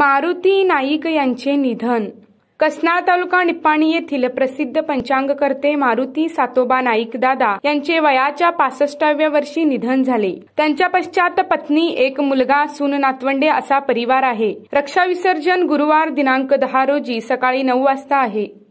मारुती नाईक यांचे निधन कसना तालुका निपाणी येथील प्रसिद्ध पंचांगकर्ते मारुती सातोबा नाईक दादा यांचे वयाच्या पासष्टाव्या वर्षी निधन झाले त्यांच्या पश्चात पत्नी एक मुलगा असून नातवंडे असा परिवार आहे रक्षा गुरुवार दिनांक दहा रोजी सकाळी नऊ वाजता आहे